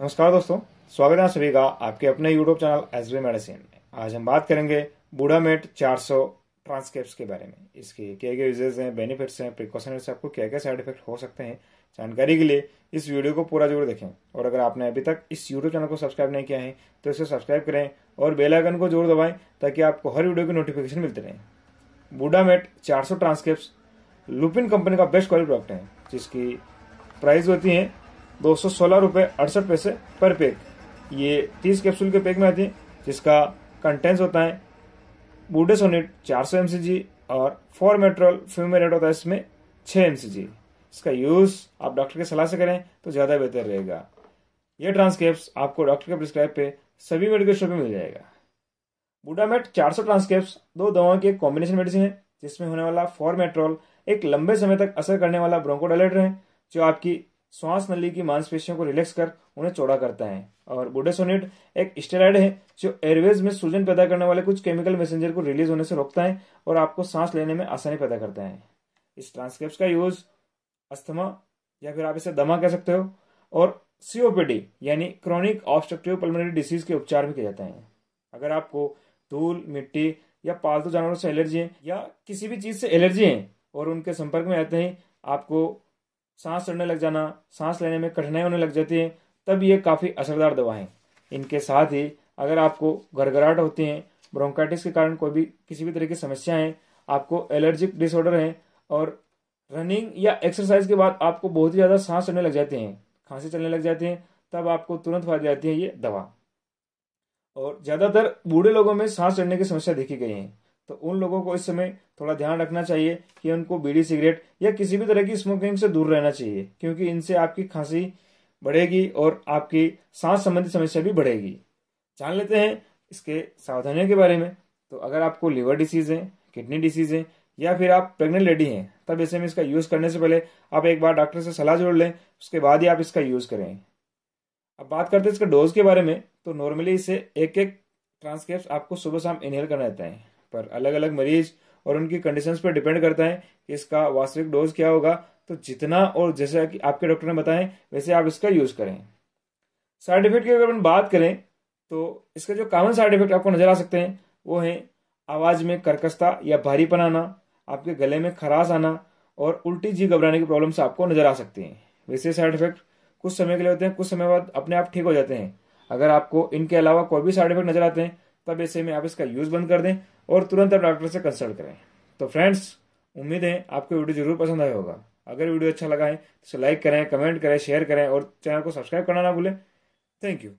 नमस्कार दोस्तों स्वागत है सभी का आपके अपने YouTube channel S B medicine में आज हम बात करेंगे बूढ़ामेट 400 ट्रांसकेप्स के बारे में इसके क्या क्या यूजेज हैं बेनिफिट्स हैं प्रिकॉशन से आपको क्या क्या साइड इफेक्ट हो सकते हैं जानकारी के लिए इस वीडियो को पूरा जरूर देखें और अगर आपने अभी तक इस यूट्यूब चैनल को सब्सक्राइब नहीं किया है तो इसे सब्सक्राइब करें और बेलाइकन को जरूर दबाएँ ताकि आपको हर वीडियो की नोटिफिकेशन मिलते रहें बूढ़ामेट चार ट्रांसकेप्स लुपिन कंपनी का बेस्ट क्वालिटी प्रोडक्ट है जिसकी प्राइस होती है दो सौ सोलह रुपये अड़सठ पैसे पर पैक ये तीस कैप्सूल के पैक में आती है जिसका कंटेंट्स होता है बूडेसोनिट चार सौ एम और फोर मेट्रोल फ्यूमेट होता है इसमें छः एम इसका यूज़ आप डॉक्टर की सलाह से करें तो ज़्यादा बेहतर रहेगा यह ट्रांसकेप्स आपको डॉक्टर के प्रिस्क्राइब पे सभी मेडिकल शॉप में मिल जाएगा बूडामेट 400 ट्रांसकेप्स दो दवाओं के कॉम्बिनेशन मेडिसिन है जिसमें होने वाला फॉर्मेट्रोल एक लंबे समय तक असर करने वाला ब्रोंकोडाइलेटर है जो आपकी श्वास नली की मांसपेशियों को रिलैक्स कर उन्हें चौड़ा करता है और बुडेसोनिट एक स्टेराइड है जो एयरवेज में सूजन पैदा करने वाले कुछ केमिकल मैसेंजर को रिलीज होने से रोकता है और आपको सांस लेने में आसानी पैदा करता है इस ट्रांसक्रिप्स का यूज अस्थमा या फिर आप इसे दमा कह सकते हो और सीओपीडी यानी क्रॉनिक ऑब्स्ट्रक्टिव पल्मोनरी डिसीज के उपचार में किया जाता है अगर आपको धूल मिट्टी या पालतू जानवरों से एलर्जी है या किसी भी चीज से एलर्जी है और उनके संपर्क में आते हैं आपको सांस चढ़ने लग जाना सांस लेने में कठिनाई होने लग जाती है तब ये काफ़ी असरदार दवा है इनके साथ ही अगर आपको घरघराहट होती है ब्रोंकाइटिस के कारण कोई भी किसी भी तरह की समस्या है आपको एलर्जिक डिसऑर्डर है और रनिंग या एक्सरसाइज के बाद आपको बहुत ही ज़्यादा सांस चढ़ने लग जाते हैं खांसी चलने लग जाती है तब आपको तुरंत फायदा जाती है ये दवा और ज़्यादातर बूढ़े लोगों में सांस चढ़ने की समस्या देखी गई है तो उन लोगों को इस समय थोड़ा ध्यान रखना चाहिए कि उनको बीड़ी सिगरेट या किसी भी तरह की स्मोकिंग से दूर रहना चाहिए क्योंकि इनसे आपकी खांसी बढ़ेगी और आपकी सांस संबंधी समस्या भी बढ़ेगी जान लेते हैं इसके सावधानियों के बारे में तो अगर आपको लीवर डिसीज है किडनी डिसीज है या फिर आप प्रेग्नेंट लेडी हैं तब ऐसे में इसका यूज़ करने से पहले आप एक बार डॉक्टर से सलाह जोड़ लें उसके बाद ही आप इसका यूज़ करें अब बात करते हैं इसके डोज के बारे में तो नॉर्मली इसे एक एक ट्रांसक्रिप्ट आपको सुबह शाम इनहेल करना रहता है पर अलग अलग मरीज और उनकी कंडीशन पर डिपेंड करता है कि इसका वास्तविक डोज क्या होगा तो जितना और जैसा कि आपके डॉक्टर ने बताएं वैसे आप इसका यूज करें साइड इफेक्ट की अगर अपन बात करें तो इसका जो कॉमन साइड इफेक्ट आपको नजर आ सकते हैं वो है आवाज में कर्कशता या भारीपन आना आपके गले में खराश आना और उल्टी जी घबराने की प्रॉब्लम्स आपको नजर आ सकती हैं वैसे साइड इफेक्ट कुछ समय के लिए होते हैं कुछ समय बाद अपने आप ठीक हो जाते हैं अगर आपको इनके अलावा कोई भी साइड इफेक्ट नजर आते हैं तब ऐसे में आप इसका यूज बंद कर दें और तुरंत आप डॉक्टर से कंसल्ट करें तो फ्रेंड्स उम्मीद है आपको वीडियो जरूर पसंद आया होगा अगर वीडियो अच्छा लगा है तो लाइक करें कमेंट करें शेयर करें और चैनल को सब्सक्राइब करना ना भूलें थैंक यू